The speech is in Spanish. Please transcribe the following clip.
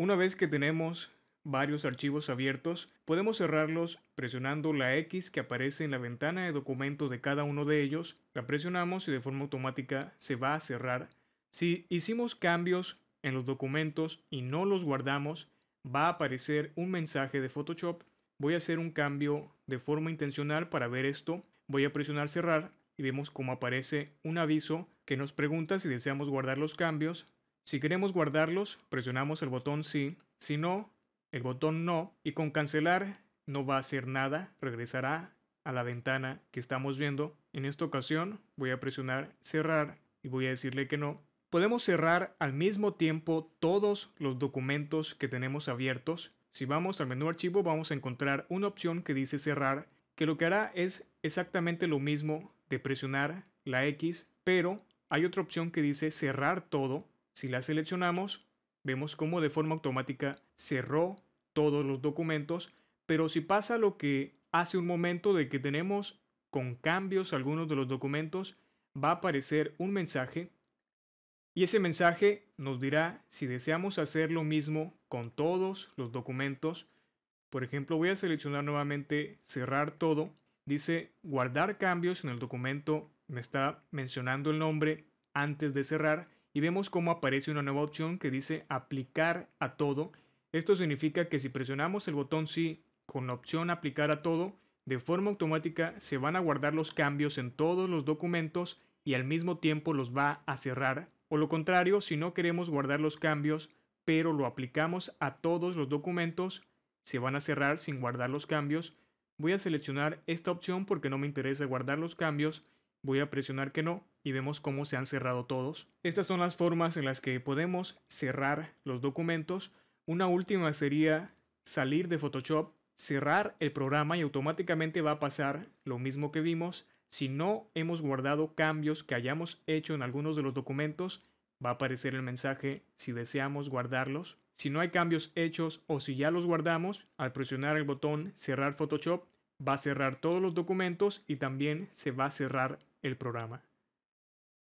Una vez que tenemos varios archivos abiertos, podemos cerrarlos presionando la X que aparece en la ventana de documento de cada uno de ellos. La presionamos y de forma automática se va a cerrar. Si hicimos cambios en los documentos y no los guardamos, va a aparecer un mensaje de Photoshop. Voy a hacer un cambio de forma intencional para ver esto. Voy a presionar cerrar y vemos cómo aparece un aviso que nos pregunta si deseamos guardar los cambios. Si queremos guardarlos, presionamos el botón sí, si no, el botón no, y con cancelar no va a hacer nada, regresará a la ventana que estamos viendo. En esta ocasión voy a presionar cerrar y voy a decirle que no. Podemos cerrar al mismo tiempo todos los documentos que tenemos abiertos. Si vamos al menú archivo vamos a encontrar una opción que dice cerrar, que lo que hará es exactamente lo mismo de presionar la X, pero hay otra opción que dice cerrar todo si la seleccionamos, vemos como de forma automática cerró todos los documentos, pero si pasa lo que hace un momento de que tenemos con cambios algunos de los documentos, va a aparecer un mensaje y ese mensaje nos dirá si deseamos hacer lo mismo con todos los documentos. Por ejemplo, voy a seleccionar nuevamente cerrar todo. Dice guardar cambios en el documento. Me está mencionando el nombre antes de cerrar y vemos cómo aparece una nueva opción que dice aplicar a todo. Esto significa que si presionamos el botón sí con la opción aplicar a todo, de forma automática se van a guardar los cambios en todos los documentos y al mismo tiempo los va a cerrar. O lo contrario, si no queremos guardar los cambios, pero lo aplicamos a todos los documentos, se van a cerrar sin guardar los cambios. Voy a seleccionar esta opción porque no me interesa guardar los cambios voy a presionar que no y vemos cómo se han cerrado todos. Estas son las formas en las que podemos cerrar los documentos. Una última sería salir de Photoshop, cerrar el programa y automáticamente va a pasar lo mismo que vimos. Si no hemos guardado cambios que hayamos hecho en algunos de los documentos, va a aparecer el mensaje si deseamos guardarlos. Si no hay cambios hechos o si ya los guardamos, al presionar el botón cerrar Photoshop, va a cerrar todos los documentos y también se va a cerrar el programa.